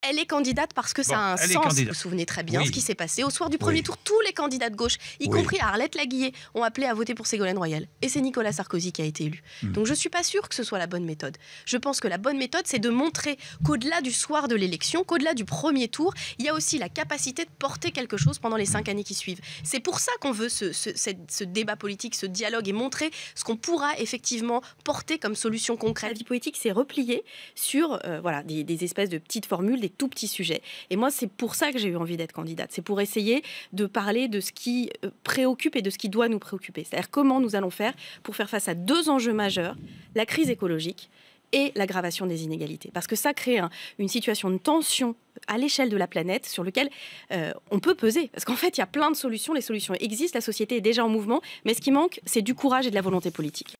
Elle est candidate parce que ça a un sens. Vous vous souvenez très bien ce qui s'est passé. Au soir du premier tour, tous les candidats de gauche, y compris Arlette Laguillet, ont appelé à voter pour Ségolène Royal. Et c'est Nicolas Sarkozy qui a été élu. Hmm. Donc je ne suis pas sûre que ce soit la bonne méthode. Je pense que la bonne méthode, c'est de montrer qu'au-delà du soir de l'élection, qu'au-delà du premier tour, il y a aussi la capacité de porter quelque chose pendant les cinq hmm. années qui suivent. C'est pour ça qu'on veut ce, débat politique, ce dialogue et montrer ce qu'on pourra effectivement porter comme solution concrète. La vie politique s'est repliée sur euh, voilà, des, des espèces de petites formules, tout petits sujets. Et moi, c'est pour ça que j'ai eu envie d'être candidate. C'est pour essayer de parler de ce qui euh, préoccupe et de ce qui doit nous préoccuper. C'est-à-dire comment nous allons faire pour faire face à deux enjeux majeurs, la crise écologique et l'aggravation des inégalités. Parce que ça crée une situation de tension à l'échelle de la planète sur laquelle euh, on peut peser. Parce qu'en fait, il y a plein de solutions, les solutions existent, la société est déjà en mouvement, mais ce qui manque, c'est du courage et de la volonté politique.